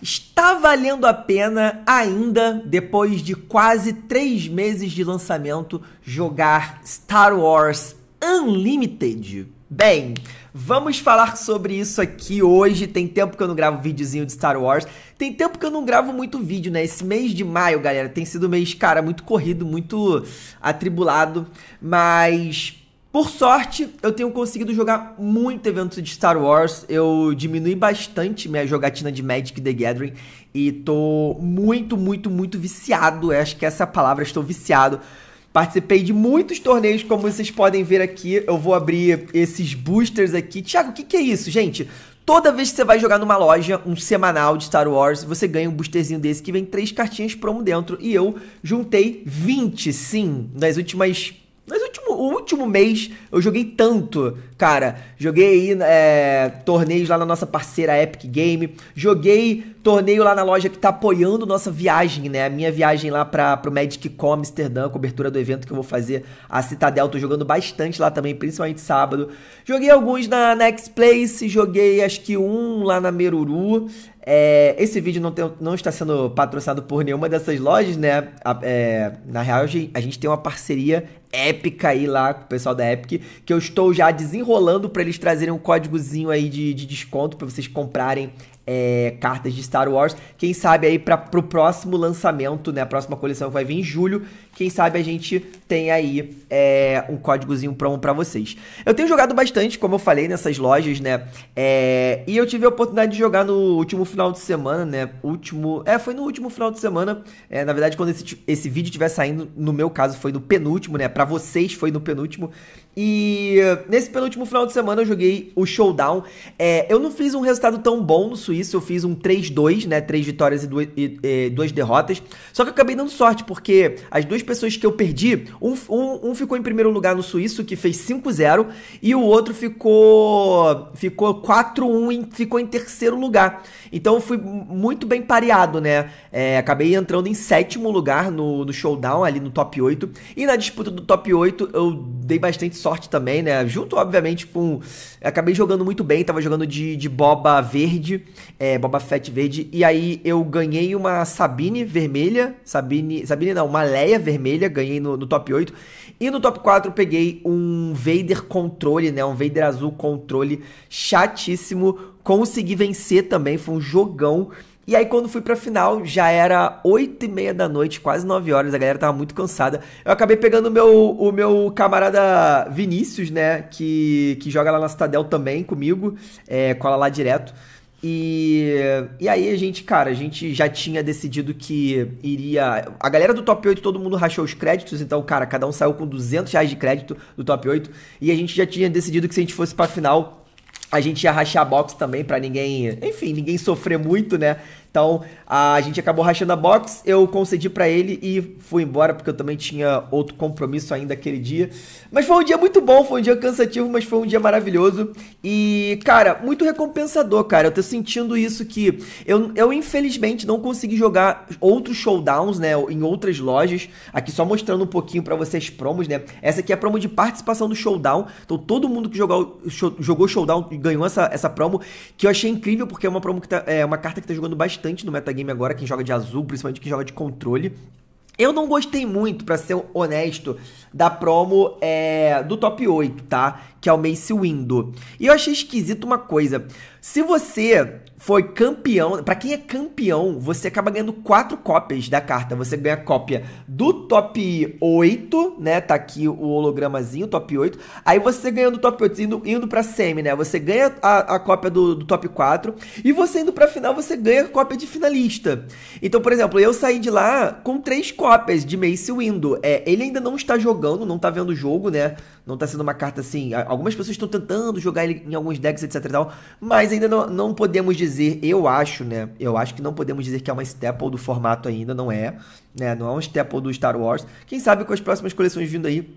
Está valendo a pena ainda, depois de quase três meses de lançamento, jogar Star Wars Unlimited? Bem, vamos falar sobre isso aqui hoje. Tem tempo que eu não gravo videozinho de Star Wars. Tem tempo que eu não gravo muito vídeo, né? Esse mês de maio, galera, tem sido um mês, cara, muito corrido, muito atribulado. Mas por sorte, eu tenho conseguido jogar muito evento de Star Wars. Eu diminui bastante minha jogatina de Magic the Gathering e tô muito, muito, muito viciado. Eu acho que essa é a palavra, estou viciado. Participei de muitos torneios, como vocês podem ver aqui. Eu vou abrir esses boosters aqui. Tiago, o que, que é isso, gente? Toda vez que você vai jogar numa loja, um semanal de Star Wars, você ganha um boosterzinho desse que vem três cartinhas promo dentro. E eu juntei 20, sim, nas últimas mas o último, o último mês eu joguei tanto Cara, joguei é, torneios lá na nossa parceira Epic Game, joguei torneio lá na loja que tá apoiando nossa viagem, né? A minha viagem lá para pro Magic Com Amsterdã, cobertura do evento que eu vou fazer a Citadel, tô jogando bastante lá também, principalmente sábado. Joguei alguns na, na X-Place, joguei acho que um lá na Meruru. É, esse vídeo não, tem, não, está sendo patrocinado por nenhuma dessas lojas, né? A, é, na real, a gente tem uma parceria épica aí lá com o pessoal da Epic, que eu estou já desenrolando enrolando para eles trazerem um códigozinho aí de, de desconto para vocês comprarem é, cartas de Star Wars. Quem sabe aí para pro próximo lançamento, né? A próxima coleção que vai vir em julho. Quem sabe a gente tem aí é, um códigozinho promo para vocês. Eu tenho jogado bastante, como eu falei, nessas lojas, né? É, e eu tive a oportunidade de jogar no último final de semana, né? Último. É, foi no último final de semana. É, na verdade, quando esse, esse vídeo estiver saindo, no meu caso, foi no penúltimo, né? Para vocês foi no penúltimo. E eh, nesse penúltimo final de semana eu joguei o Showdown. É, eu não fiz um resultado tão bom no Suíço, eu fiz um 3-2, né? Três vitórias e duas, e, e eh, 2, derrotas. Só que eu acabei dando sorte, porque as duas pessoas que eu perdi, um, um, um ficou em primeiro lugar no Suíço, que fez 5-0, e o outro ficou ficou 4-1, ficou em terceiro lugar. Então eu fui muito bem pareado, né? É, acabei entrando em sétimo lugar no, no Showdown, ali no top 8. E na disputa do top 8 eu dei bastante sorte também, né? Junto, obviamente, com. Acabei jogando muito bem, tava jogando de, de boba verde, é, boba Fat verde, e aí eu ganhei uma Sabine vermelha, Sabine, Sabine não, uma Leia vermelha, ganhei no, no top 8. E no top 4 peguei um Vader controle, né? Um Vader azul controle chatíssimo. Consegui vencer também, foi um jogão. E aí quando fui pra final, já era 8 e meia da noite, quase 9 horas, a galera tava muito cansada. Eu acabei pegando meu, o meu camarada Vinícius, né, que, que joga lá na Citadel também comigo, é, cola lá direto. E, e aí a gente, cara, a gente já tinha decidido que iria. A galera do top 8, todo mundo rachou os créditos, então, cara, cada um saiu com 200 reais de crédito do top 8. E a gente já tinha decidido que se a gente fosse pra final, a gente ia rachar a box também para ninguém, enfim, ninguém sofrer muito, né? Então, a gente acabou rachando a box, eu concedi para ele e fui embora porque eu também tinha outro compromisso ainda aquele dia. Mas foi um dia muito bom, foi um dia cansativo, mas foi um dia maravilhoso e, cara, muito recompensador, cara. Eu tô sentindo isso que eu, eu infelizmente não consegui jogar outros showdowns, né, em outras lojas. Aqui só mostrando um pouquinho para vocês promos, né? Essa aqui é a promo de participação do showdown. Então, todo mundo que jogou show, jogou showdown ganhou essa essa promo, que eu achei incrível porque é uma promo que tá, é uma carta que tá jogando bastante bastante no metagame agora, quem joga de azul, principalmente quem joga de controle. Eu não gostei muito, para ser honesto, da promo é, do top 8, tá? Que é o Mace Window. E eu achei esquisito uma coisa. Se você foi campeão, para quem é campeão, você acaba ganhando quatro cópias da carta. Você ganha cópia do top 8, né? Tá aqui o hologramazinho, top 8. Aí você ganha do top 8 indo, indo pra semi, né? Você ganha a, a cópia do, do, top 4 e você indo pra final, você ganha a cópia de finalista. Então, por exemplo, eu saí de lá com três cópias de Mace Window. É, ele ainda não está jogando, não tá vendo o jogo, né? não tá sendo uma carta assim. Algumas pessoas estão tentando jogar ele em alguns decks, etc e tal, mas ainda não, não podemos dizer, eu acho, né? Eu acho que não podemos dizer que é uma staple do formato ainda, não é, né? Não é um staple do Star Wars. Quem sabe com as próximas coleções vindo aí,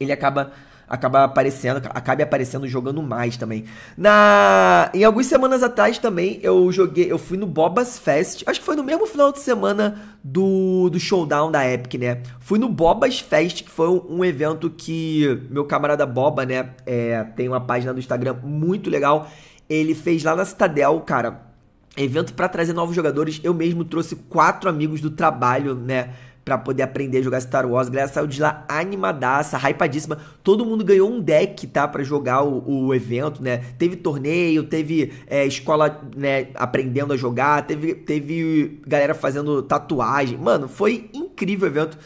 ele acaba acaba aparecendo, acabe aparecendo jogando mais também. Na em algumas semanas atrás também eu joguei, eu fui no Bobas Fest, acho que foi no mesmo final de semana do, do showdown da Epic, né? Fui no Bobas Fest, que foi um, um evento que meu camarada Boba, né, é, tem uma página no Instagram muito legal. Ele fez lá na Citadel, cara. Evento para trazer novos jogadores. Eu mesmo trouxe quatro amigos do trabalho, né? para poder aprender a jogar Star Wars. A galera saiu de lá animadaça, hypadíssima. Todo mundo ganhou um deck, tá? para jogar o, o, evento, né? Teve torneio, teve é, escola, né? Aprendendo a jogar, teve, teve galera fazendo tatuagem. Mano, foi incrível o evento.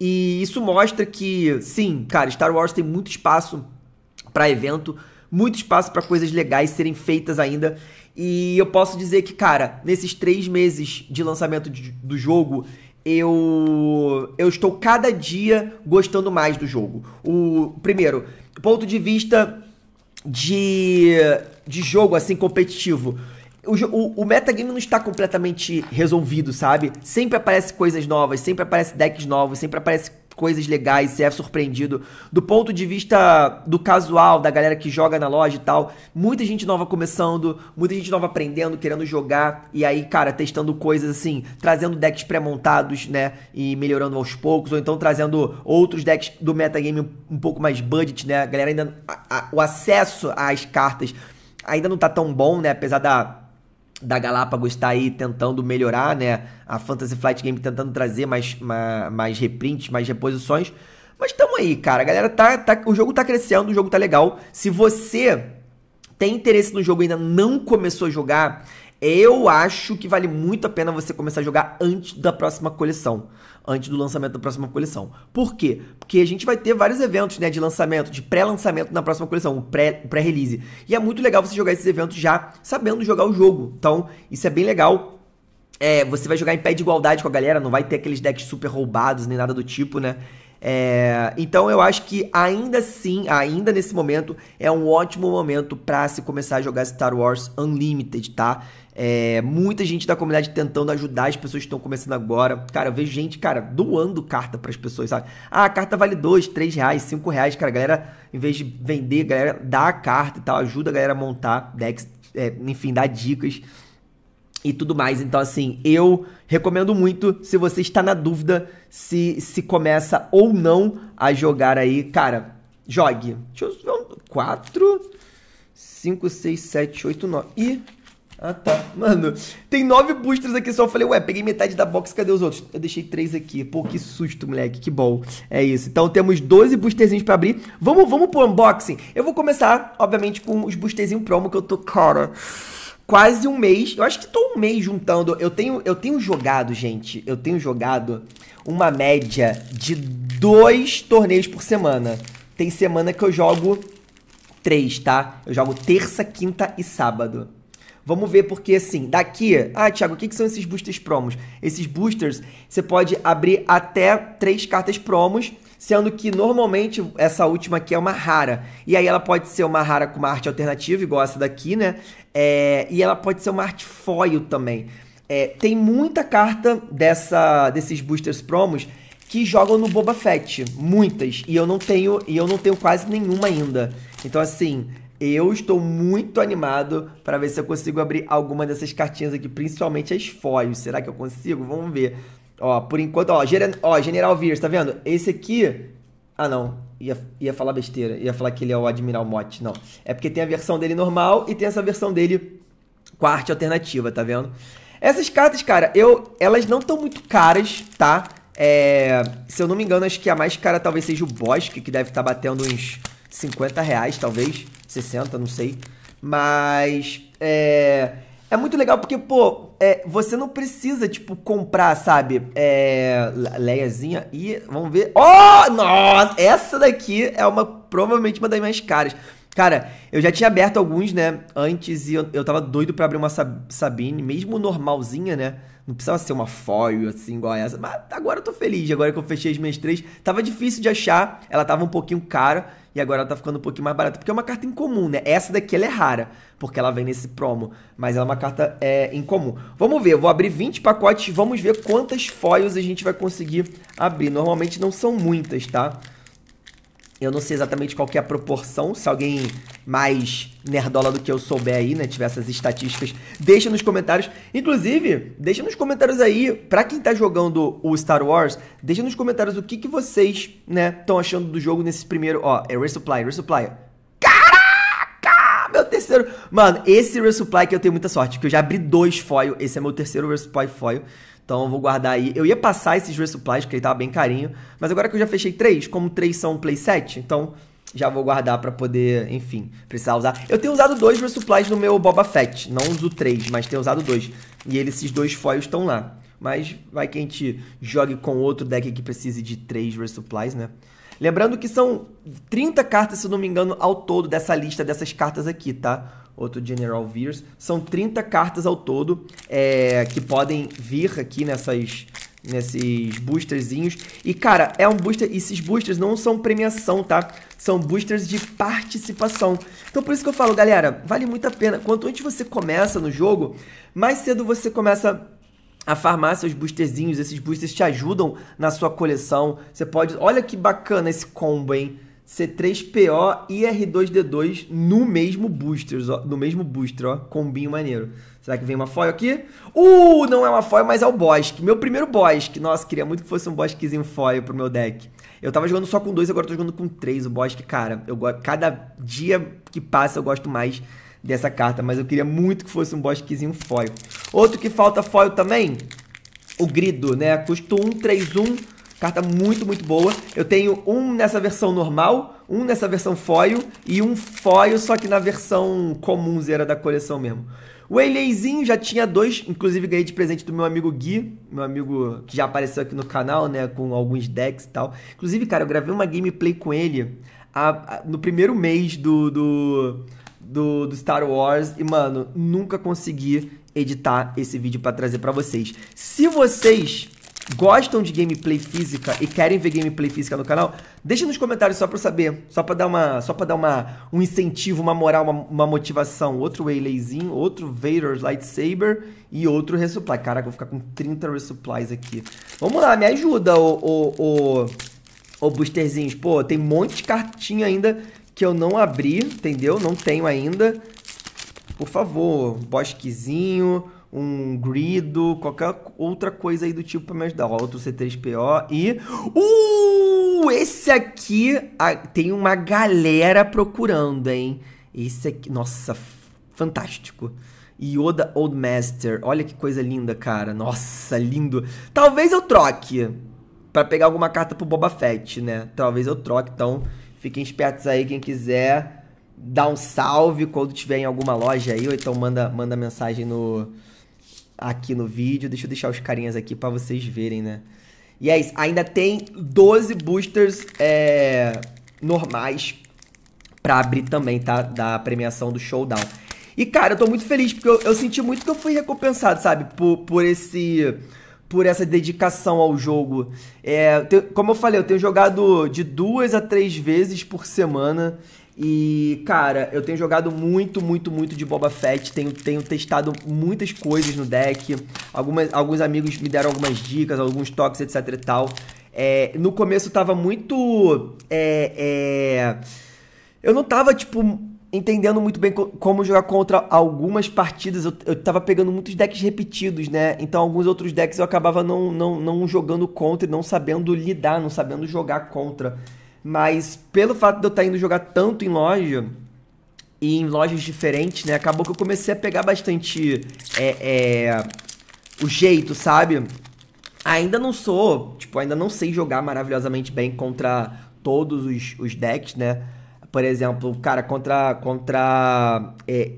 E isso mostra que, sim, cara, Star Wars tem muito espaço para evento, muito espaço para coisas legais serem feitas ainda. E eu posso dizer que, cara, nesses três meses de lançamento de, do jogo, eu eu estou cada dia gostando mais do jogo. O primeiro, ponto de vista de, de jogo assim competitivo. O, o, o metagame não está completamente resolvido, sabe? Sempre aparece coisas novas, sempre aparece decks novos, sempre aparece coisas legais, você é surpreendido. Do ponto de vista do casual, da galera que joga na loja e tal, muita gente nova começando, muita gente nova aprendendo, querendo jogar, e aí, cara, testando coisas assim, trazendo decks pré-montados, né? E melhorando aos poucos, ou então trazendo outros decks do metagame um pouco mais budget, né? A galera ainda. A, a, o acesso às cartas ainda não tá tão bom, né? Apesar da da Galápagos está aí tentando melhorar, né? A Fantasy Flight Game tentando trazer mais, mais, mais reprints, mais reposições. Mas estamos aí, cara. A galera tá, tá. O jogo tá crescendo, o jogo tá legal. Se você tem interesse no jogo e ainda não começou a jogar, eu acho que vale muito a pena você começar a jogar antes da próxima coleção. Antes do lançamento da próxima coleção. Por quê? Porque a gente vai ter vários eventos né, de lançamento, de pré-lançamento na próxima coleção, o pré-release. e é muito legal você jogar esses eventos já sabendo jogar o jogo. Então, isso é bem legal. É, você vai jogar em pé de igualdade com a galera, não vai ter aqueles decks super roubados nem nada do tipo, né? É, então eu acho que ainda assim, ainda nesse momento, é um ótimo momento para se começar a jogar Star Wars Unlimited, tá? É, muita gente da comunidade tentando ajudar as pessoas que estão começando agora. Cara, eu vejo gente, cara, doando carta para as pessoas, sabe? Ah, a carta vale dois, três reais, cinco reais, cara. A galera, em vez de vender, a galera dá a carta e tal, ajuda a galera a montar decks, é, enfim, dá dicas e tudo mais. Então, assim, eu recomendo muito se você está na dúvida se se começa ou não a jogar aí, cara, jogue. Deixa eu ver um, quatro, cinco, seis, sete, oito, E ah, tá. Mano, tem nove boosters aqui só. Eu falei, ué, peguei metade da box, cadê os outros? Eu deixei três aqui. Pô, que susto, moleque. Que bom. É isso. Então temos 12 boosterzinhos pra abrir. Vamos, vamos pro unboxing. Eu vou começar, obviamente, com os boosterzinhos promo que eu tô, cara quase um mês. Eu acho que tô um mês juntando. Eu tenho, eu tenho jogado, gente. Eu tenho jogado uma média de dois torneios por semana. Tem semana que eu jogo três, tá? Eu jogo terça, quinta e sábado. Vamos ver porque assim, daqui. Ah, Thiago, o que, que são esses boosters promos? Esses boosters você pode abrir até três cartas promos, sendo que normalmente essa última aqui é uma rara. E aí ela pode ser uma rara com uma arte alternativa, igual essa daqui, né? É, e ela pode ser uma arte foil também. É, tem muita carta dessa, desses boosters promos que jogam no Boba Fett, muitas, e eu não tenho, e eu não tenho quase nenhuma ainda. Então assim, eu estou muito animado para ver se eu consigo abrir alguma dessas cartinhas aqui, principalmente as Foios. Será que eu consigo? Vamos ver. Ó, por enquanto, ó, General, ó, General Veers, tá vendo? Esse aqui... Ah, não. Ia, ia falar besteira. Ia falar que ele é o Admiral Mott. Não. É porque tem a versão dele normal e tem essa versão dele com a arte alternativa, tá vendo? Essas cartas, cara, eu, elas não estão muito caras, tá? É, se eu não me engano, acho que a mais cara talvez seja o Bosque, que deve estar tá batendo uns 50 reais, talvez, 60, não sei. Mas é, é muito legal porque, pô, é, você não precisa, tipo, comprar, sabe? É, Leiazinha e vamos ver. Oh, nossa! Essa daqui é uma provavelmente uma das mais caras. Cara, eu já tinha aberto alguns, né, antes e eu, eu tava doido para abrir uma Sabine, mesmo normalzinha, né? Não precisava ser uma foil, assim, igual essa. Mas agora eu tô feliz, agora que eu fechei as minhas três. Tava difícil de achar, ela tava um pouquinho cara e agora ela tá ficando um pouquinho mais barata. Porque é uma carta incomum, né? Essa daqui ela é rara, porque ela vem nesse promo. Mas ela é uma carta é, incomum. Vamos ver, eu vou abrir 20 pacotes, vamos ver quantas foils a gente vai conseguir abrir. Normalmente não são muitas, tá? Eu não sei exatamente qual que é a proporção, se alguém mais nerdola do que eu souber aí, né, tiver essas estatísticas, deixa nos comentários. Inclusive, deixa nos comentários aí, pra quem tá jogando o Star Wars, deixa nos comentários o que que vocês, né, estão achando do jogo nesse primeiro, ó, é Resupply, Resupply. Mano, esse resupply que eu tenho muita sorte, porque eu já abri dois foil. Esse é meu terceiro resupply foil. Então eu vou guardar aí. Eu ia passar esses resupplies, porque ele tava bem carinho. Mas agora que eu já fechei três, como três são playset, então já vou guardar para poder, enfim, precisar usar. Eu tenho usado dois resupplies no meu Boba Fett. Não uso três, mas tenho usado dois. E eles, esses dois foils estão lá. Mas vai que a gente jogue com outro deck que precise de três resupplies, né? Lembrando que são 30 cartas, se não me engano, ao todo dessa lista dessas cartas aqui, tá? outro General Veers. São 30 cartas ao todo é, que podem vir aqui nessas, nesses boosterzinhos. E, cara, é um booster. esses boosters não são premiação, tá? São boosters de participação. Então, por isso que eu falo, galera, vale muito a pena. Quanto antes você começa no jogo, mais cedo você começa a farmar seus boosterzinhos. Esses boosters te ajudam na sua coleção. Você pode. Olha que bacana esse combo, hein? C3PO e R2D2 no mesmo booster, ó, no mesmo booster, ó, combinho maneiro. Será que vem uma foil aqui? Uh, não é uma foil, mas é o Bosque. Meu primeiro Bosque. Nossa, queria muito que fosse um Bosquezinho foil pro meu deck. Eu tava jogando só com dois, agora tô jogando com três. O Bosque, cara, eu cada dia que passa eu gosto mais dessa carta, mas eu queria muito que fosse um Bosquezinho foil. Outro que falta foil também, o Grido, né? Custo 1, 3, 1 Carta muito, muito boa. Eu tenho um nessa versão normal, um nessa versão foil e um foil só que na versão comum, zera da coleção mesmo. O Waylayzinho já tinha dois, inclusive ganhei de presente do meu amigo Gui, meu amigo que já apareceu aqui no canal, né, com alguns decks e tal. Inclusive, cara, eu gravei uma gameplay com ele a, a, no primeiro mês do, do, do, do Star Wars e, mano, nunca consegui editar esse vídeo para trazer para vocês. Se vocês gostam de gameplay física e querem ver gameplay física no canal, deixa nos comentários só para saber, só para dar uma, só para dar uma um incentivo, uma moral, uma, uma motivação. Outro Waylayzinho, outro Vader's lightsaber e outro resupply. Caraca, vou ficar com 30 resupplies aqui. Vamos lá, me ajuda o o, o, o boosterzinhos. Pô, tem um monte de cartinha ainda que eu não abri, entendeu? Não tenho ainda. Por favor, bosquezinho, um grido, qualquer outra coisa aí do tipo para me ajudar. Ó, outro C3PO e. Uh! Esse aqui tem uma galera procurando, hein? Esse aqui. Nossa, fantástico. Yoda Old Master. Olha que coisa linda, cara. Nossa, lindo. Talvez eu troque para pegar alguma carta pro Boba Fett, né? Talvez eu troque, então fiquem espertos aí quem quiser. Dá um salve quando tiver em alguma loja aí, ou então manda, manda mensagem no, aqui no vídeo. Deixa eu deixar os carinhas aqui para vocês verem, né? E é isso. Ainda tem 12 boosters é, normais pra abrir também, tá? Da premiação do Showdown. E, cara, eu tô muito feliz, porque eu, eu senti muito que eu fui recompensado, sabe? Por, por esse... Por essa dedicação ao jogo. É, como eu falei, eu tenho jogado de duas a três vezes por semana. E, cara, eu tenho jogado muito, muito, muito de Boba Fett. Tenho, tenho testado muitas coisas no deck. Algumas, alguns amigos me deram algumas dicas, alguns toques, etc e tal. É, no começo tava muito. É, é, eu não tava, tipo, entendendo muito bem co como jogar contra algumas partidas. Eu, eu tava pegando muitos decks repetidos, né? Então, alguns outros decks eu acabava não, não, não jogando contra e não sabendo lidar, não sabendo jogar contra. Mas pelo fato de eu estar indo jogar tanto em loja e em lojas diferentes, né? Acabou que eu comecei a pegar bastante é, é, o jeito, sabe? Ainda não sou, tipo, ainda não sei jogar maravilhosamente bem contra todos os, os decks, né? Por exemplo, cara, contra, contra é,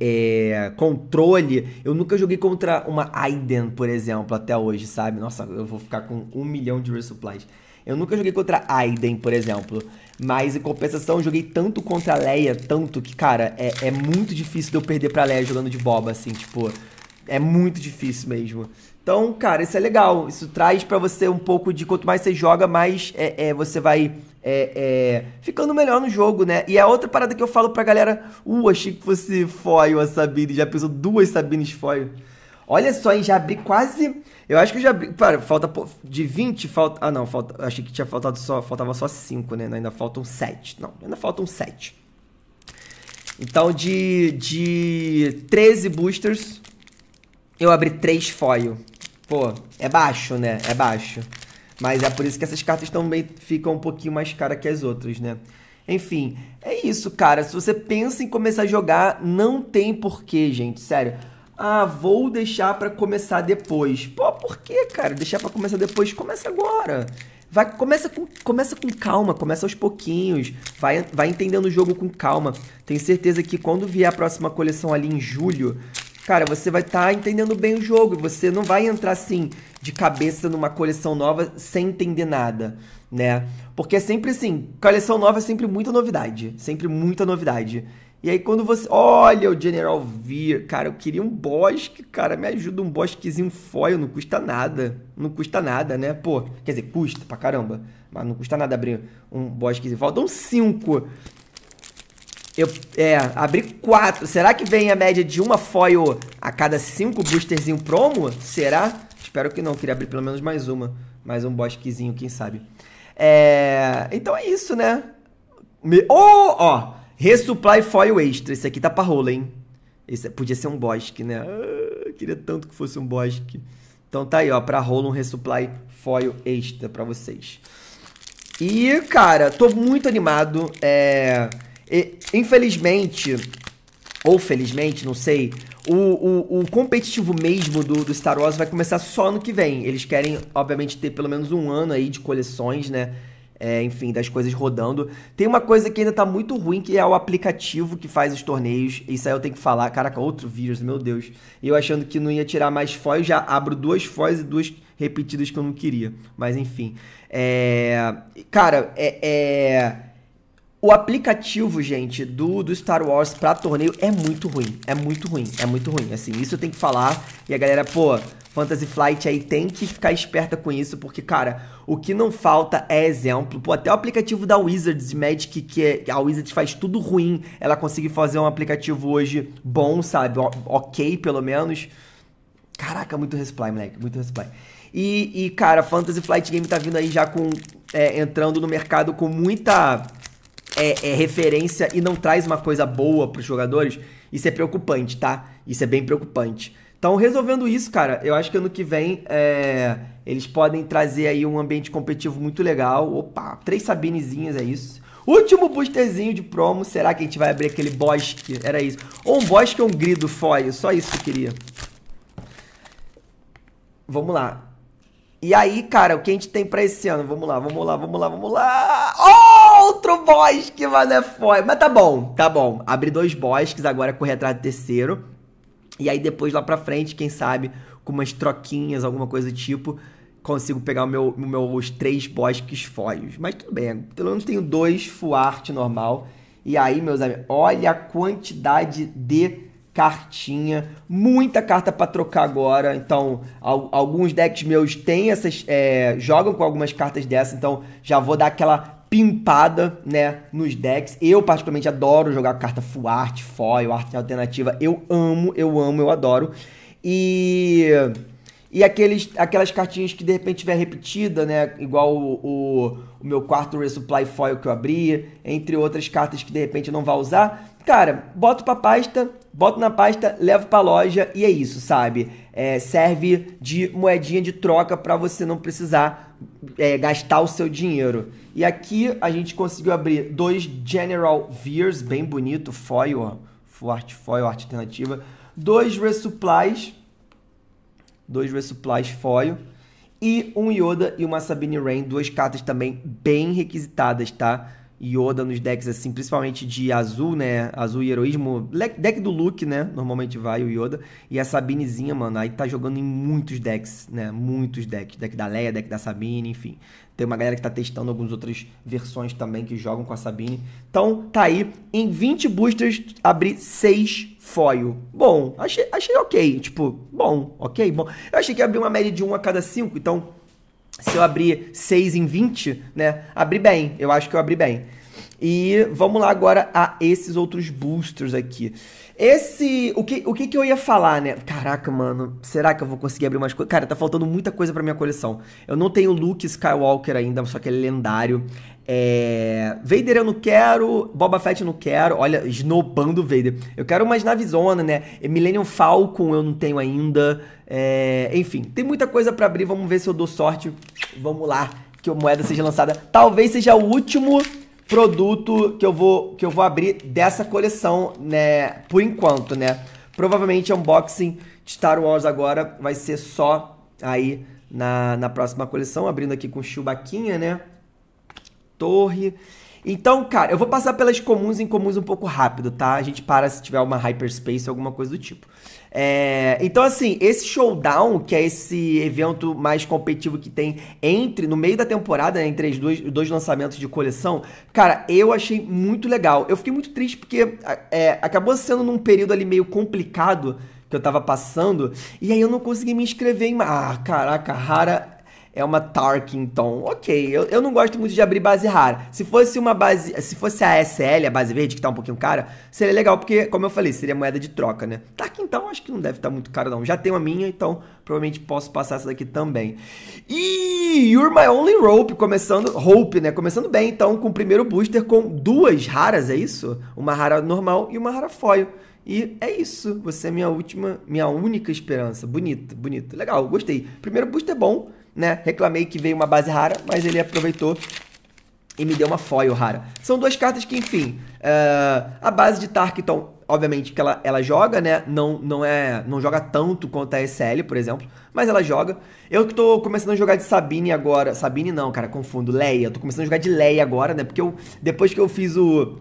é, controle, eu nunca joguei contra uma Aiden, por exemplo, até hoje, sabe? Nossa, eu vou ficar com um milhão de resupplies. Eu nunca joguei contra Aiden, por exemplo. Mas, em compensação, joguei tanto contra a Leia, tanto que, cara, é, é muito difícil de eu perder pra Leia jogando de boba, assim, tipo... É muito difícil mesmo. Então, cara, isso é legal. Isso traz para você um pouco de... Quanto mais você joga, mais é, é você vai é, é, ficando melhor no jogo, né? E a é outra parada que eu falo pra galera, uh, achei que fosse foil a Sabine, já pensou duas Sabines foil. Olha só, hein? Já abri quase. Eu acho que eu já abri. Para, falta. De 20, falta. Ah, não, falta. Achei que tinha faltado só. Faltava só 5, né? Ainda faltam 7. Não, ainda faltam 7. Então, de, de 13 boosters, eu abri 3 foil. Pô, é baixo, né? É baixo. Mas é por isso que essas cartas também ficam um pouquinho mais caras que as outras, né? Enfim, é isso, cara. Se você pensa em começar a jogar, não tem porquê, gente. Sério. Ah, vou deixar para começar depois. Pô, por que, cara? Deixar para começar depois? Começa agora. Vai, começa, com, começa com calma, começa aos pouquinhos, vai, vai entendendo o jogo com calma. Tenho certeza que quando vier a próxima coleção ali em julho, cara, você vai estar tá entendendo bem o jogo. Você não vai entrar assim de cabeça numa coleção nova sem entender nada, né? Porque é sempre assim, coleção nova é sempre muita novidade, sempre muita novidade. E aí quando você. Olha o General Veer, cara, eu queria um bosque, cara. Me ajuda um bosquezinho foil, não custa nada. Não custa nada, né? Pô, quer dizer, custa pra caramba. Mas não custa nada abrir um bosquezinho. Faltam cinco. Eu, é, abri quatro. Será que vem a média de uma foil a cada cinco boosterzinho promo? Será? Espero que não. Queria abrir pelo menos mais uma. Mais um bosquezinho, quem sabe. É, então é isso, né? Me, oh, ó. Resupply foil extra. Esse aqui tá pra rola, hein? Esse podia ser um bosque, né? Ah, queria tanto que fosse um bosque. Então tá aí, ó, pra rolo um resupply foil extra pra vocês. E, cara, tô muito animado. É... E, infelizmente, ou felizmente, não sei, o, o, o competitivo mesmo do, do Star Wars vai começar só ano que vem. Eles querem, obviamente, ter pelo menos um ano aí de coleções, né? é, enfim, das coisas rodando. Tem uma coisa que ainda tá muito ruim, que é o aplicativo que faz os torneios. Isso aí eu tenho que falar. Caraca, outro vírus, meu Deus. Eu achando que não ia tirar mais foil, já abro duas foils e duas repetidas que eu não queria. Mas enfim. É... Cara, é... é... O aplicativo, gente, do, do Star Wars pra torneio é muito ruim. É muito ruim, é muito ruim. Assim, isso eu tenho que falar. E a galera, pô, Fantasy Flight aí tem que ficar esperta com isso, porque, cara, o que não falta é exemplo. Pô, até o aplicativo da Wizards Magic, que é, a Wizards faz tudo ruim, ela conseguiu fazer um aplicativo hoje bom, sabe? O, ok, pelo menos. Caraca, muito resupply, moleque, muito resupply. E, e, cara, Fantasy Flight Game tá vindo aí já com. É, entrando no mercado com muita é, é, referência e não traz uma coisa boa para os jogadores, isso é preocupante, tá? Isso é bem preocupante. Então, resolvendo isso, cara, eu acho que ano que vem é, eles podem trazer aí um ambiente competitivo muito legal. Opa, três sabinezinhas, é isso. Último boosterzinho de promo. Será que a gente vai abrir aquele bosque? Era isso. Ou um bosque ou um grido foil. Só isso que eu queria. Vamos lá. E aí, cara, o que a gente tem pra esse ano? Vamos lá, vamos lá, vamos lá, vamos lá. Oh! outro bosque, mano, é foi Mas tá bom, tá bom. Abri dois bosques, agora correr atrás do terceiro. E aí depois lá pra frente, quem sabe, com umas troquinhas, alguma coisa do tipo, consigo pegar o meu, meus três bosques foios Mas tudo bem, pelo menos tenho dois fuarte normal. E aí, meus amigos, olha a quantidade de cartinha, muita carta para trocar agora. Então, alguns decks meus têm essas, é, jogam com algumas cartas dessa. Então, já vou dar aquela pimpada, né, nos decks. Eu particularmente adoro jogar carta full art, foil, arte alternativa. Eu amo, eu amo, eu adoro. E e aqueles, aquelas cartinhas que de repente tiver repetida, né? Igual o, o, o, meu quarto Resupply Foil que eu abri, entre outras cartas que de repente eu não vá usar. Cara, bota pra pasta, boto na pasta, levo para loja e é isso, sabe? É, serve de moedinha de troca para você não precisar é, gastar o seu dinheiro. E aqui a gente conseguiu abrir dois General Veers, bem bonito, foil, forte foil, arte alternativa. Dois Resupplies, dois Resupplies foil. E um Yoda e uma Sabine Rain, duas cartas também bem requisitadas, tá? Yoda nos decks, assim, principalmente de azul, né? Azul e heroísmo. Deck do Luke, né? Normalmente vai o Yoda. E a Sabinezinha, mano, aí tá jogando em muitos decks, né? Muitos decks. Deck da Leia, deck da Sabine, enfim. Tem uma galera que tá testando algumas outras versões também que jogam com a Sabine. Então, tá aí. Em 20 boosters, abri 6 foil. Bom, achei, achei ok. Tipo, bom, ok, bom. Eu achei que ia abrir uma média de 1 a cada 5, então se eu abrir 6 em 20, né? Abri bem, eu acho que eu abri bem. E vamos lá agora a esses outros boosters aqui. Esse. O que, o que, que eu ia falar, né? Caraca, mano. Será que eu vou conseguir abrir umas coisas? Cara, tá faltando muita coisa pra minha coleção. Eu não tenho Luke Skywalker ainda, só que ele é lendário. É... Vader eu não quero, Boba Fett eu não quero. Olha, snobando Vader. Eu quero umas Navizona, né? É, Millennium Falcon eu não tenho ainda. É... Enfim, tem muita coisa para abrir. Vamos ver se eu dou sorte. Vamos lá, que a moeda seja lançada. Talvez seja o último produto que eu vou, que eu vou abrir dessa coleção, né? Por enquanto, né? Provavelmente o unboxing de Star Wars agora vai ser só aí na, na próxima coleção. Abrindo aqui com Chubaquinha, né? torre. Então, cara, eu vou passar pelas comuns e incomuns um pouco rápido, tá? A gente para se tiver uma hyperspace, alguma coisa do tipo. É, então, assim, esse showdown, que é esse evento mais competitivo que tem entre, no meio da temporada, né, entre os dois, dois lançamentos de coleção, cara, eu achei muito legal. Eu fiquei muito triste porque é, acabou sendo num período ali meio complicado que eu tava passando, e aí eu não consegui me inscrever em. Ah, caraca, rara é uma Tarkington. Ok, eu, eu não gosto muito de abrir base rara. Se fosse uma base. Se fosse a SL, a base verde, que tá um pouquinho cara, seria legal, porque, como eu falei, seria moeda de troca, né? Tarkington acho que não deve estar tá muito caro, não. Já tenho a minha, então provavelmente posso passar essa daqui também. E You're My Only Rope, começando. Hope, né? Começando bem, então, com o primeiro booster com duas raras, é isso? Uma rara normal e uma rara foil. E é isso. Você é minha última, minha única esperança. Bonito, bonito. Legal, gostei. Primeiro booster é bom né? Reclamei que veio uma base rara, mas ele aproveitou e me deu uma foil rara. São duas cartas que, enfim, uh, a base de Tarkiton, obviamente que ela, ela joga, né? Não, não é, não joga tanto quanto a SL, por exemplo, mas ela joga. Eu que tô começando a jogar de Sabine agora, Sabine não, cara, confundo, Leia. Eu tô começando a jogar de Leia agora, né? Porque eu depois que eu fiz o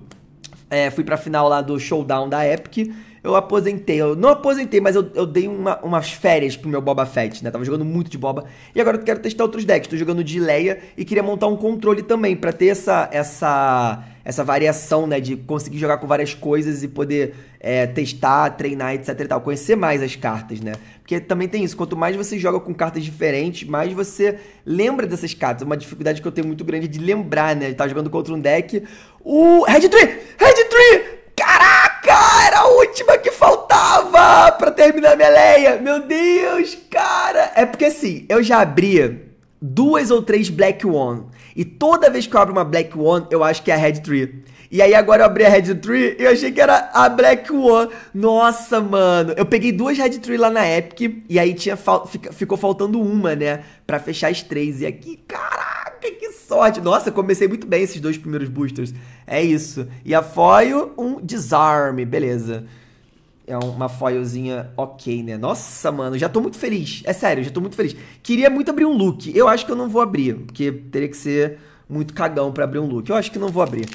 é, fui pra final lá do Showdown da Epic, eu aposentei. Eu não aposentei, mas eu, eu dei uma, umas férias pro meu Boba Fett, né? Tava jogando muito de Boba. E agora eu quero testar outros decks. Tô jogando de Leia e queria montar um controle também para ter essa essa essa variação, né? De conseguir jogar com várias coisas e poder é, testar, treinar, etc e tal. Conhecer mais as cartas, né? Porque também tem isso. Quanto mais você joga com cartas diferentes, mais você lembra dessas cartas. Uma dificuldade que eu tenho muito grande de lembrar, né? Eu tá jogando contra um deck... O... Red Tree! Red Tree! Ah, era a última que faltava pra terminar minha leia. Meu Deus, cara. É porque assim, eu já abria duas ou três Black One. E toda vez que eu abro uma Black One, eu acho que é a Red Tree. E aí agora eu abri a Red Tree e eu achei que era a Black One. Nossa, mano. Eu peguei duas Red Tree lá na Epic e aí tinha fal... ficou faltando uma, né? Pra fechar as três. E aqui, caraca, que sorte. Nossa, comecei muito bem esses dois primeiros boosters. É isso. E a foil, um disarm. Beleza. É uma foilzinha ok, né? Nossa, mano, já tô muito feliz. É sério, já tô muito feliz. Queria muito abrir um look. Eu acho que eu não vou abrir, porque teria que ser muito cagão para abrir um look. Eu acho que não vou abrir.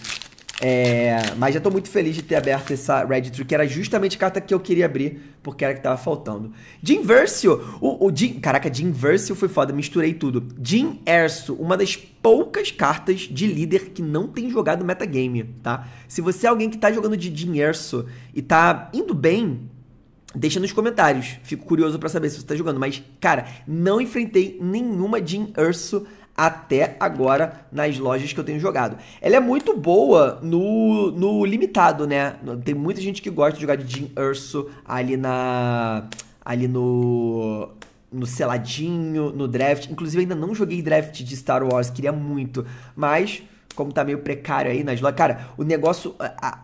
É, mas já estou muito feliz de ter aberto essa Reddit, que era justamente a carta que eu queria abrir, porque era a que estava faltando. Jim Versio, o, o Jim, caraca, Jim Versio foi foda, misturei tudo. Jim Erso, uma das poucas cartas de líder que não tem jogado metagame, tá? Se você é alguém que está jogando de Jim Erso e está indo bem, Deixa nos comentários. Fico curioso para saber se você tá jogando. Mas, cara, não enfrentei nenhuma Jim Urso até agora nas lojas que eu tenho jogado. Ela é muito boa no, no limitado, né? Tem muita gente que gosta de jogar de Jin Urso ali na. ali no. No seladinho, no draft. Inclusive, ainda não joguei draft de Star Wars, queria muito. Mas como tá meio precário aí nas lojas. Cara, o negócio. A,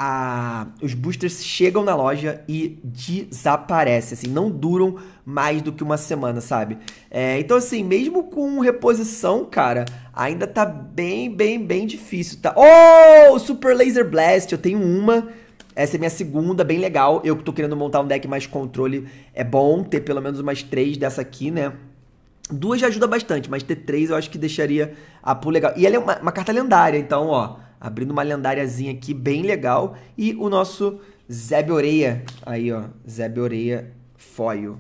a, os boosters chegam na loja e desaparecem. Assim, não duram mais do que uma semana, sabe? É, então, assim, mesmo com reposição, cara, ainda tá bem, bem, bem difícil, tá? Oh! Super Laser Blast! Eu tenho uma. Essa é minha segunda, bem legal. Eu que tô querendo montar um deck mais controle. É bom ter pelo menos umas três dessa aqui, né? Duas já ajuda bastante, mas ter três eu acho que deixaria a pool legal. E ela é uma, uma carta lendária, então, ó, abrindo uma lendáriazinha aqui bem legal. E o nosso Zeb Oreia, aí, ó, Zeb Oreia Foil.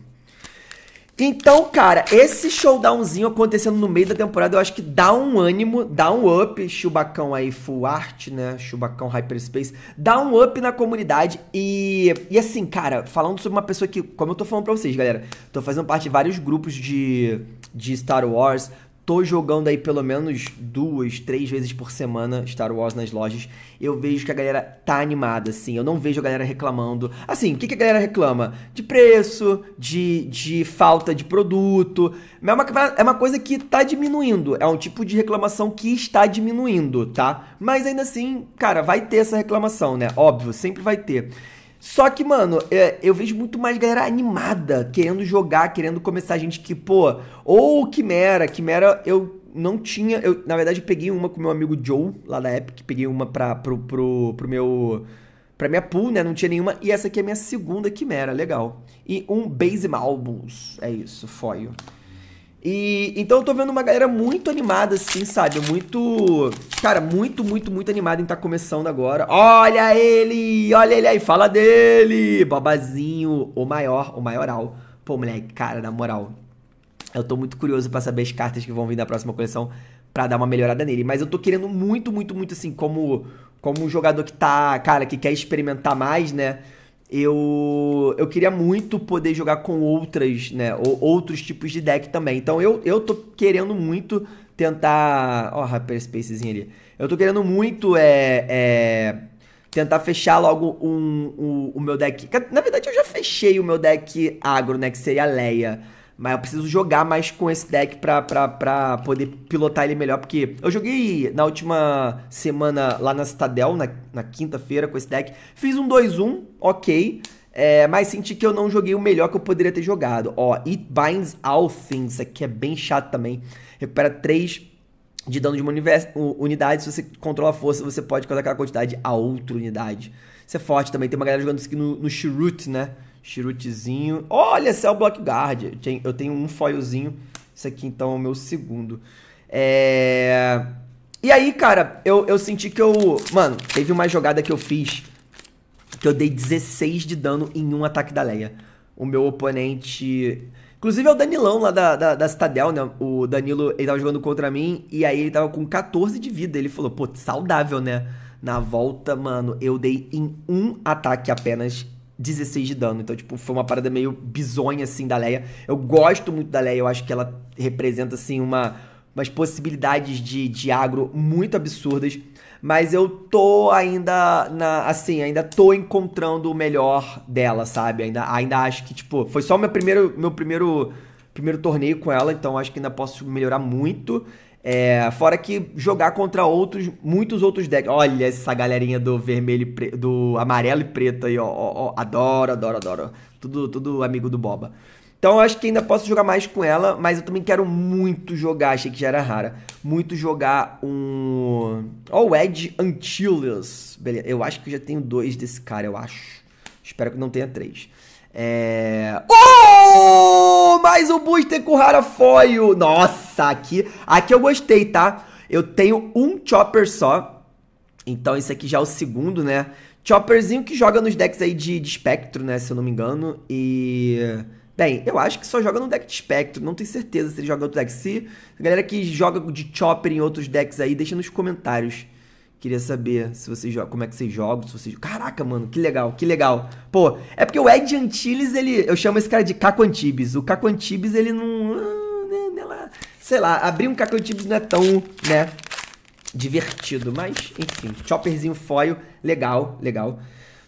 Então, cara, esse showdownzinho acontecendo no meio da temporada, eu acho que dá um ânimo, dá um up, Chubacão aí full art, né? Chubacão hyperspace, dá um up na comunidade e e assim, cara, falando sobre uma pessoa que, como eu tô falando para vocês, galera, tô fazendo parte de vários grupos de de Star Wars, tô jogando aí pelo menos duas, três vezes por semana Star Wars nas lojas, eu vejo que a galera tá animada, assim. Eu não vejo a galera reclamando. Assim, o que, que a galera reclama? De preço, de, de falta de produto. É uma, é uma coisa que tá diminuindo. É um tipo de reclamação que está diminuindo, tá? Mas ainda assim, cara, vai ter essa reclamação, né? Óbvio, sempre vai ter. Só que, mano, é, eu vejo muito mais galera animada, querendo jogar, querendo começar. a Gente que, pô, ou Quimera. Quimera eu não tinha. Eu, na verdade, eu peguei uma com meu amigo Joe, lá da Epic. Peguei uma pra, pro, pro, pro meu. Pra minha pool, né? Não tinha nenhuma. E essa aqui é a minha segunda Quimera, legal. E um Base Malbus. É isso, foio. E então eu tô vendo uma galera muito animada, assim, sabe? Muito. Cara, muito, muito, muito animada em tá começando agora. Olha ele! Olha ele aí, fala dele! Babazinho, o maior, o maioral. Pô, moleque, cara, na moral. Eu tô muito curioso para saber as cartas que vão vir da próxima coleção para dar uma melhorada nele. Mas eu tô querendo muito, muito, muito, assim, como, como um jogador que tá, cara, que quer experimentar mais, né? eu, eu queria muito poder jogar com outras, né? Ou, outros tipos de deck também. Então eu, eu tô querendo muito tentar. Ó, oh, Hyperspacezinho ali. Eu tô querendo muito é, é tentar fechar logo um, um, o meu deck. Na verdade, eu já fechei o meu deck agro, né? Que seria a Leia. Mas eu preciso jogar mais com esse deck pra, pra, pra poder pilotar ele melhor. Porque eu joguei na última semana lá na Citadel, na, na quinta-feira, com esse deck. Fiz um 2-1, ok. É, mas senti que eu não joguei o melhor que eu poderia ter jogado. Ó, It Binds All Things, aqui é bem chato também. Recupera 3 de dano de uma unidade. Se você controla a força, você pode causar aquela quantidade a outra unidade. Isso é forte também. Tem uma galera jogando isso aqui no, no né? Chirutezinho. Olha, esse é o Block Guard. Eu tenho um foilzinho. Esse aqui, então, é o meu segundo. É... E aí, cara, eu, eu senti que eu... Mano, teve uma jogada que eu fiz que eu dei 16 de dano em um ataque da Leia. O meu oponente... Inclusive é o Danilão lá da, da, da Citadel, né? O Danilo, ele tava jogando contra mim e aí ele tava com 14 de vida. Ele falou, pô, saudável, né? Na volta, mano, eu dei em um ataque apenas 16 de dano. Então, tipo, foi uma parada meio bizonha, assim, da Leia. Eu gosto muito da Leia, eu acho que ela representa, assim, uma, umas possibilidades de, de agro muito absurdas. Mas eu tô ainda na. Assim, ainda tô encontrando o melhor dela, sabe? Ainda, ainda acho que, tipo, foi só meu primeiro, meu primeiro, primeiro torneio com ela, então acho que ainda posso melhorar muito. É, fora que jogar contra outros, muitos outros decks. Olha essa galerinha do vermelho do amarelo e preto aí, ó, ó, ó. Adoro, adoro, adoro. Tudo, tudo amigo do Boba. Então eu acho que ainda posso jogar mais com ela, mas eu também quero muito jogar, achei que já era rara, muito jogar um... Ó, oh, o Ed Antilles. Beleza, eu acho que já tenho dois desse cara, eu acho. Espero que não tenha três. É... Oh! Mais um booster com rara foil! Nossa! passar aqui. Aqui eu gostei, tá? Eu tenho um Chopper só. Então esse aqui já é o segundo, né? Chopperzinho que joga nos decks aí de, de espectro, né? Se eu não me engano. E. Bem, eu acho que só joga no deck de espectro, não tenho certeza se ele joga outro deck. Se a galera que joga de Chopper em outros decks aí, deixa nos comentários. Queria saber se vocês como é que vocês jogam, se vocês... Caraca, mano, que legal, que legal. Pô, é porque o Ed Antilles, ele... Eu chamo esse cara de Caco Antibes. O Caco Antibes, ele não... Ah, né, né, sei lá, abrir um Cacau Tips não é tão, né, divertido. Mas, enfim, chopperzinho foil, legal, legal.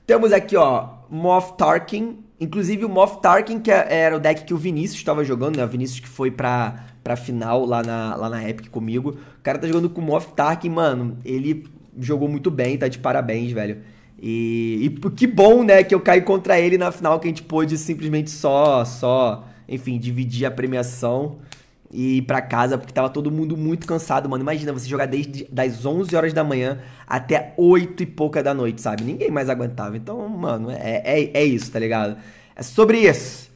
Temos aqui, ó, Moth Tarkin. Inclusive o Moth Tarkin, que é, era o deck que o Vinícius estava jogando, né? O Vinícius que foi pra, pra final lá na, lá na Epic comigo. O cara tá jogando com o Moth Tarkin, mano. Ele jogou muito bem, tá de parabéns, velho. E, e que bom, né, que eu caí contra ele na final, que a gente pôde simplesmente só, só, enfim, dividir a premiação e ir pra casa, porque tava todo mundo muito cansado, mano. Imagina você jogar desde das 11 horas da manhã até 8 e pouca da noite, sabe? Ninguém mais aguentava. Então, mano, é, é, é isso, tá ligado? É sobre isso.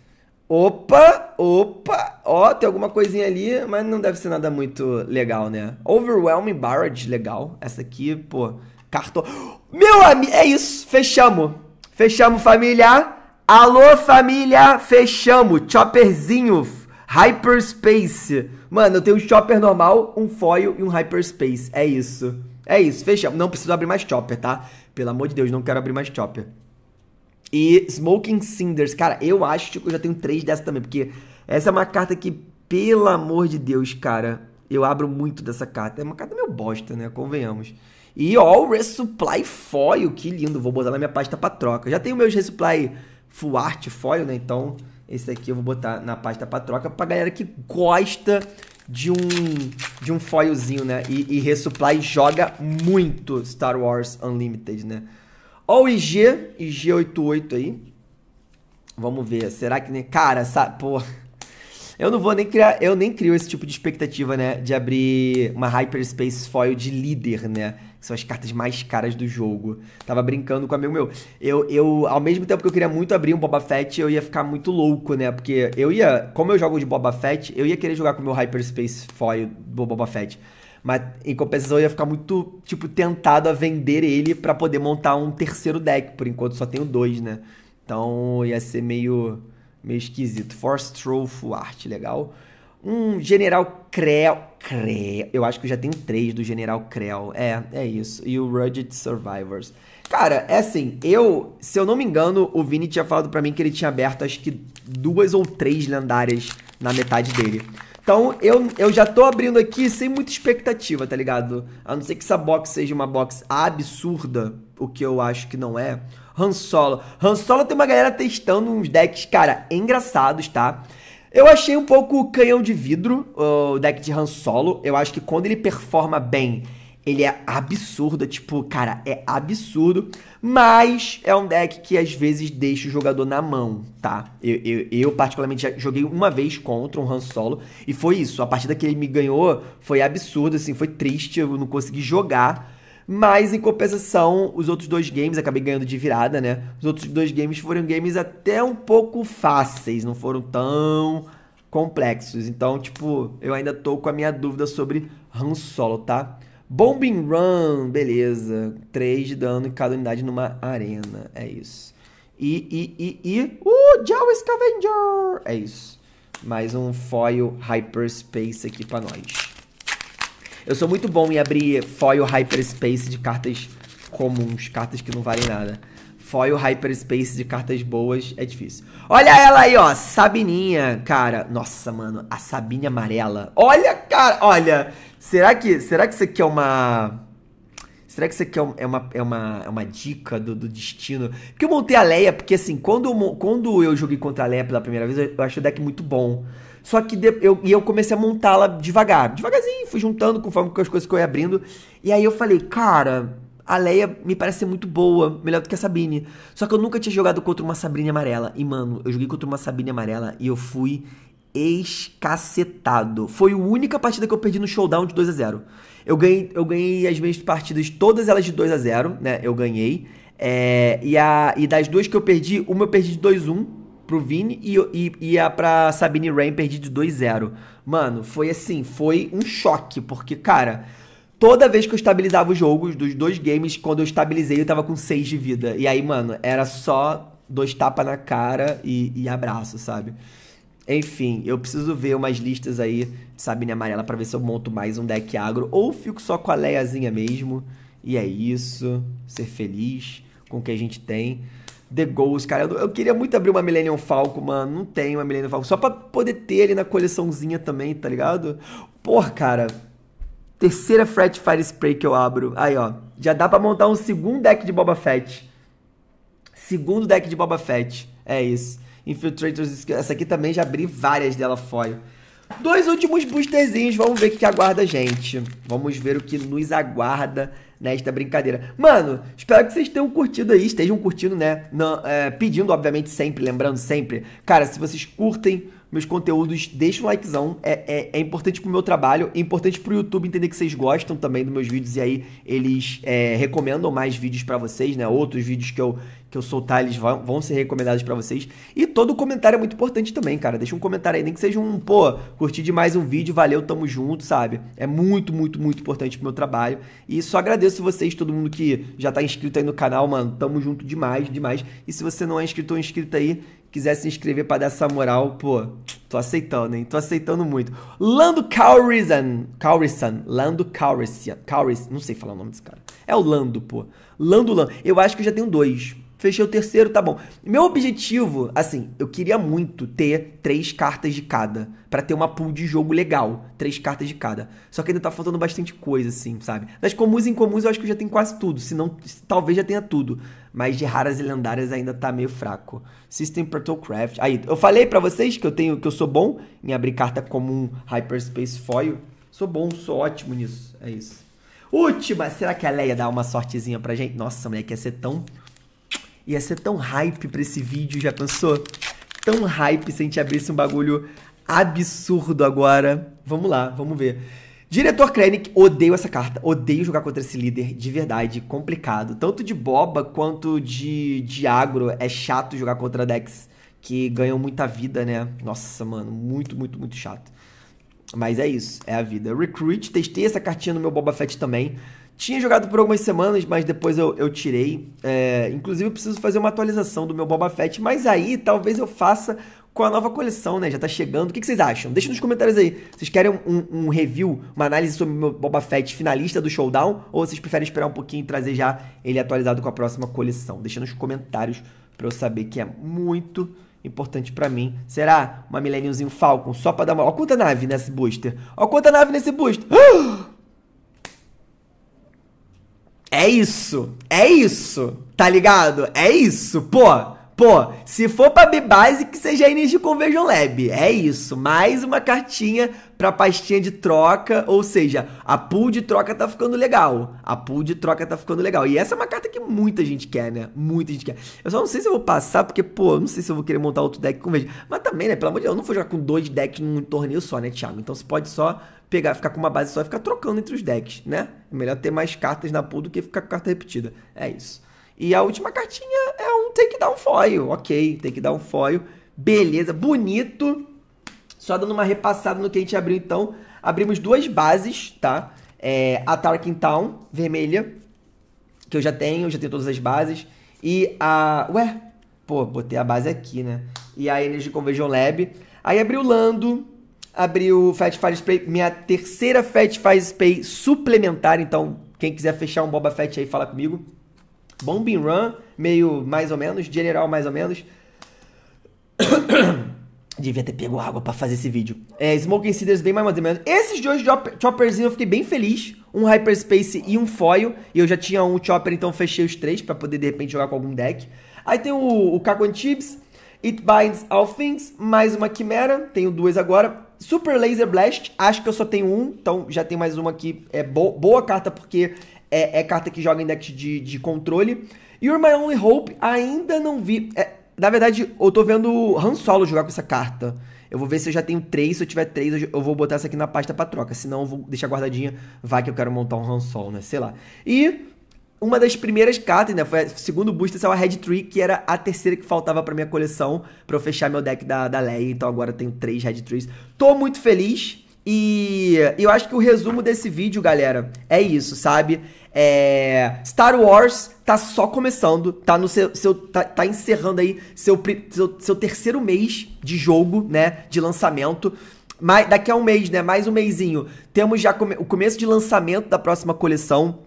Opa, opa, ó, tem alguma coisinha ali, mas não deve ser nada muito legal, né? Overwhelming Barrage, legal. Essa aqui, pô, cartão. Meu amigo, é isso, fechamos. Fechamos, família. Alô, família, fechamos. Chopperzinho, Hyperspace. Mano, eu tenho um chopper normal, um foil e um hyperspace. É isso. É isso, fechamos. Não preciso abrir mais chopper, tá? Pelo amor de Deus, não quero abrir mais chopper. E Smoking Cinders. Cara, eu acho que tipo, eu já tenho três dessa também, porque essa é uma carta que, pelo amor de Deus, cara, eu abro muito dessa carta. É uma carta meio bosta, né? Convenhamos. E ó, o Resupply Foil, que lindo. Vou botar na minha pasta pra troca. Já tenho meus Resupply Full Art Foil, né? Então, esse aqui eu vou botar na pasta para troca para galera que gosta de um de um foilzinho, né? E, e Resupply joga muito Star Wars Unlimited, né? Ó o IG, IG88 aí. Vamos ver, será que... Né? Cara, sabe... Pô, eu não vou nem criar... Eu nem crio esse tipo de expectativa, né? De abrir uma Hyperspace Foil de líder, né? são as cartas mais caras do jogo. Tava brincando com um amigo meu. Eu, eu, ao mesmo tempo que eu queria muito abrir um Boba Fett, eu ia ficar muito louco, né? Porque eu ia, como eu jogo de Boba Fett, eu ia querer jogar com o meu Hyperspace Foil do Boba Fett. Mas em compensação eu ia ficar muito, tipo, tentado a vender ele para poder montar um terceiro deck. Por enquanto só tenho dois, né? Então ia ser meio, meio esquisito. Force Troll Full Art, legal um General Creel Creel Eu acho que eu já tenho três do General Creel É, é isso. E o Rugged Survivors. Cara, é assim, eu, se eu não me engano, o Vini tinha falado para mim que ele tinha aberto acho que duas ou três lendárias na metade dele. Então, eu, eu já tô abrindo aqui sem muita expectativa, tá ligado? A não ser que essa box seja uma box absurda, o que eu acho que não é. Han Solo. Han Solo tem uma galera testando uns decks, cara, engraçados, tá? Eu achei um pouco canhão de vidro o deck de Han Solo. Eu acho que quando ele performa bem, ele é absurdo. Tipo, cara, é absurdo. Mas é um deck que às vezes deixa o jogador na mão, tá? Eu, eu, eu particularmente, já joguei uma vez contra um Han Solo e foi isso. A partida que ele me ganhou foi absurda, assim, foi triste. Eu não consegui jogar. Mas, em compensação, os outros dois games, acabei ganhando de virada, né? Os outros dois games foram games até um pouco fáceis, não foram tão complexos. Então, tipo, eu ainda tô com a minha dúvida sobre Han Solo, tá? Bombing Run, beleza. 3 de dano em cada unidade numa arena. É isso. E, e, e, e... Uh, Jaw Scavenger! É isso. Mais um foil hyperspace aqui pra nós. Eu sou muito bom em abrir foil hyperspace de cartas comuns, cartas que não valem nada. Foil hyperspace de cartas boas é difícil. Olha ela aí, ó. Sabininha, cara. Nossa, mano. A Sabinha amarela. Olha, cara. Olha. Será que, será que isso aqui é uma... Será que isso aqui é, é uma, é uma, é uma dica do, do destino? Porque eu montei a Leia, porque assim, quando, quando eu joguei contra a Leia pela primeira vez, eu achei o deck muito bom. Só que de, eu, e eu comecei a montá-la devagar. Devagarzinho, fui juntando conforme as coisas que eu ia abrindo. E aí eu falei, cara, a Leia me parece ser muito boa, melhor do que a Sabine. Só que eu nunca tinha jogado contra uma Sabine amarela. E, mano, eu joguei contra uma Sabine amarela e eu fui escacetado. Foi a única partida que eu perdi no showdown de 2 a 0 Eu ganhei, eu ganhei as minhas partidas, todas elas de 2 a 0 né? Eu ganhei. É, e, a, e das duas que eu perdi, uma eu perdi de 2 1 pro Vini e, e, e pra Sabine Rain perdi de 2-0. Mano, foi assim, foi um choque, porque, cara, toda vez que eu estabilizava os jogos dos dois games, quando eu estabilizei, eu tava com 6 de vida. E aí, mano, era só dois tapas na cara e, e abraço, sabe? Enfim, eu preciso ver umas listas aí de Sabine Amarela para ver se eu monto mais um deck agro ou fico só com a Leiazinha mesmo. E é isso, ser feliz com o que a gente tem. The Ghost, cara. Eu, eu, queria muito abrir uma Millennium Falcon, mano. Não tem uma Millennium Falcon. Só pra poder ter ali na coleçãozinha também, tá ligado? Porra, cara. Terceira Fret Fire Spray que eu abro. Aí, ó. Já dá pra montar um segundo deck de Boba Fett. Segundo deck de Boba Fett. É isso. Infiltrators. Essa aqui também já abri várias dela foil. Dois últimos boosterzinhos. Vamos ver o que aguarda a gente. Vamos ver o que nos aguarda nesta brincadeira. Mano, espero que vocês tenham curtido aí, estejam curtindo, né? Não, é, pedindo, obviamente, sempre, lembrando sempre. Cara, se vocês curtem meus conteúdos, deixa um likezão. É, é, é importante pro meu trabalho, é importante pro YouTube entender que vocês gostam também dos meus vídeos e aí eles é, recomendam mais vídeos para vocês, né? Outros vídeos que eu, que eu soltar, eles vão, vão ser recomendados para vocês. E todo comentário é muito importante também, cara. Deixa um comentário aí, nem que seja um, pô, curti demais um vídeo, valeu, tamo junto, sabe? É muito, muito, muito importante pro meu trabalho. E só agradeço vocês, todo mundo que já tá inscrito aí no canal, mano. Tamo junto demais, demais. E se você não é inscrito ou inscrito aí, quiser se inscrever para dar essa moral, pô, tô aceitando, hein? Tô aceitando muito. Lando Calrissian, Calrissian, Lando Calrissian, Calrissian, não sei falar o nome desse cara. É o Lando, pô. Lando Lando. Eu acho que eu já tenho dois. Fechei o terceiro, tá bom. Meu objetivo, assim, eu queria muito ter três cartas de cada. para ter uma pool de jogo legal. Três cartas de cada. Só que ainda tá faltando bastante coisa, assim, sabe? Das comuns em comuns eu acho que eu já tenho quase tudo. Se não, talvez já tenha tudo. Mas de raras e lendárias ainda tá meio fraco. System portal craft Aí, eu falei para vocês que eu tenho que eu sou bom em abrir carta comum Hyperspace Foil. Sou bom, sou ótimo nisso. É isso. Última, será que a Leia dá uma sortezinha pra gente? Nossa, moleque, ia ser tão Ia ser tão hype pra esse vídeo, já pensou? Tão hype se a gente abrisse um bagulho absurdo agora. Vamos lá, vamos ver. Diretor Krennic, odeio essa carta. Odeio jogar contra esse líder, de verdade, complicado. Tanto de boba quanto de, de agro, é chato jogar contra decks que ganham muita vida, né? Nossa, mano, muito, muito, muito chato. Mas é isso, é a vida. Recruit, testei essa cartinha no meu Boba Fett também. Tinha jogado por algumas semanas, mas depois eu, eu tirei. É, inclusive, eu preciso fazer uma atualização do meu Boba Fett, mas aí talvez eu faça com a nova coleção, né? Já tá chegando. O que, que vocês acham? Deixa nos comentários aí. Vocês querem um, um, review, uma análise sobre o meu Boba Fett finalista do Showdown? Ou vocês preferem esperar um pouquinho e trazer já ele atualizado com a próxima coleção? Deixa nos comentários para eu saber que é muito importante para mim. Será uma Millenniumzinho Falcon só pra dar uma... Ó quanta nave nesse booster! Ó quanta nave nesse booster! Ah! É isso. É isso. Tá ligado? É isso. Pô, pô, se for pra Bibase, que seja início com Conversion Lab. É isso. Mais uma cartinha pra pastinha de troca. Ou seja, a pool de troca tá ficando legal. A pool de troca tá ficando legal. E essa é uma carta que muita gente quer, né? Muita gente quer. Eu só não sei se eu vou passar, porque, pô, eu não sei se eu vou querer montar outro deck com Mas também, né? Pelo amor de Deus, eu não vou jogar com dois decks num torneio só, né, Thiago? Então você pode só pegar, ficar com uma base só e ficar trocando entre os decks, né? É melhor ter mais cartas na pool do que ficar com carta repetida. É isso. E a última cartinha é um take down foil. Ok, take down foil. Beleza, bonito. Só dando uma repassada no que a gente abriu, então. Abrimos duas bases, tá? É, a Tarkin Town, vermelha, que eu já tenho, já tenho todas as bases. E a... Ué? Pô, botei a base aqui, né? E a Energy Conversion Lab. Aí abriu o Lando, abri o Fat Fire Spray, minha terceira Fat Fire Spray suplementar, então quem quiser fechar um Boba Fett aí, fala comigo. Bombing Run, meio mais ou menos, general mais ou menos. Devia ter pego água para fazer esse vídeo. É, Smoking Cedars bem mais ou menos. Esses de hoje, Chopperzinho, eu fiquei bem feliz. Um Hyperspace e um Foil. E eu já tinha um Chopper, então fechei os três para poder, de repente, jogar com algum deck. Aí tem o, o Kakon Chips, It Binds All Things, mais uma Quimera. Tenho duas agora. Super Laser Blast, acho que eu só tenho um, então já tem mais uma aqui. É bo boa carta porque é, é, carta que joga em deck de, de controle. E o My Only Hope, ainda não vi. É, na verdade, eu tô vendo Han Solo jogar com essa carta. Eu vou ver se eu já tenho três. Se eu tiver três, eu vou botar essa aqui na pasta pra troca. Se eu vou deixar guardadinha. Vai que eu quero montar um Han Solo, né? Sei lá. E uma das primeiras cartas, né? Foi a, segundo booster é uma Red Tree, que era a terceira que faltava pra minha coleção, pra eu fechar meu deck da, da Leia. Então agora eu tenho três Red Trees. Tô muito feliz. E eu acho que o resumo desse vídeo, galera, é isso, sabe? É... Star Wars tá só começando, tá no seu, seu tá, tá, encerrando aí seu, seu, seu terceiro mês de jogo, né? De lançamento. Mas daqui a um mês, né? Mais um mêsinho. Temos já come... o começo de lançamento da próxima coleção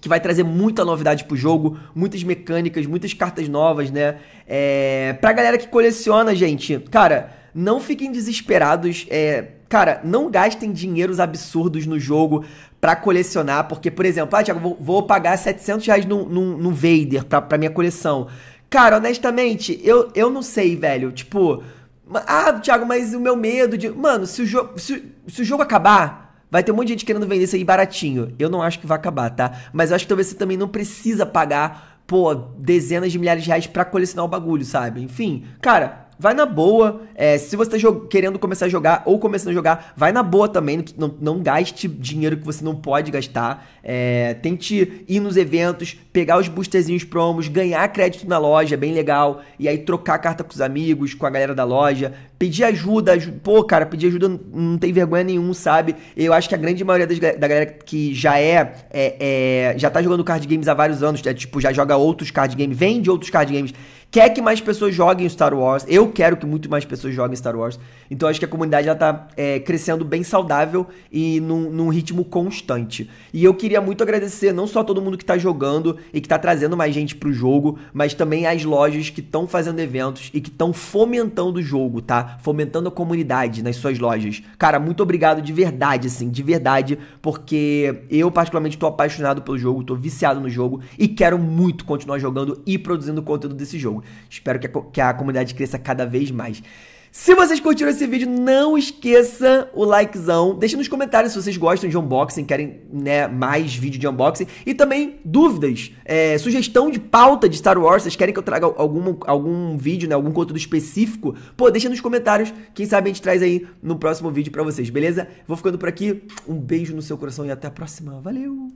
que vai trazer muita novidade pro jogo, muitas mecânicas, muitas cartas novas, né? É, pra galera que coleciona, gente, cara, não fiquem desesperados. É, cara, não gastem dinheiros absurdos no jogo para colecionar, porque, por exemplo, ah, Thiago, vou, vou pagar 700 reais no Vader pra, pra minha coleção. Cara, honestamente, eu, eu não sei, velho. Tipo, ah, Thiago, mas o meu medo de. Mano, se o, jo se, se o jogo acabar Vai ter um monte de gente querendo vender isso aí baratinho. Eu não acho que vai acabar, tá? Mas eu acho que talvez você também não precisa pagar, pô, dezenas de milhares de reais pra colecionar o bagulho, sabe? Enfim, cara, vai na boa. É, se você está querendo começar a jogar ou começando a jogar, vai na boa também. Não, não gaste dinheiro que você não pode gastar. É, tente ir nos eventos, pegar os boosterzinhos promos, ganhar crédito na loja, bem legal. E aí trocar carta com os amigos, com a galera da loja. Pedir ajuda. Aj Pô, cara, pedir ajuda não, tem vergonha nenhum, sabe? Eu acho que a grande maioria das, da galera que já é, é, é, já tá jogando card games há vários anos, né, tipo, já joga outros card games, vende outros card games quer que mais pessoas joguem Star Wars. Eu quero que muito mais pessoas joguem Star Wars. Então acho que a comunidade ela tá é, crescendo bem saudável e num, num, ritmo constante. E eu queria muito agradecer não só todo mundo que está jogando e que está trazendo mais gente pro jogo, mas também as lojas que estão fazendo eventos e que estão fomentando o jogo, tá? Fomentando a comunidade nas suas lojas. Cara, muito obrigado de verdade, assim, de verdade, porque eu particularmente estou apaixonado pelo jogo, estou viciado no jogo e quero muito continuar jogando e produzindo conteúdo desse jogo. Espero que a, que a comunidade cresça cada vez mais. Se vocês curtiram esse vídeo, não esqueça o likezão. Deixa nos comentários se vocês gostam de unboxing, querem né, mais vídeo de unboxing. E também dúvidas, é, sugestão de pauta de Star Wars, vocês querem que eu traga algum, algum vídeo, né, algum conteúdo específico? Pô, deixa nos comentários, quem sabe a gente traz aí no próximo vídeo para vocês, beleza? Vou ficando por aqui, um beijo no seu coração e até a próxima. Valeu!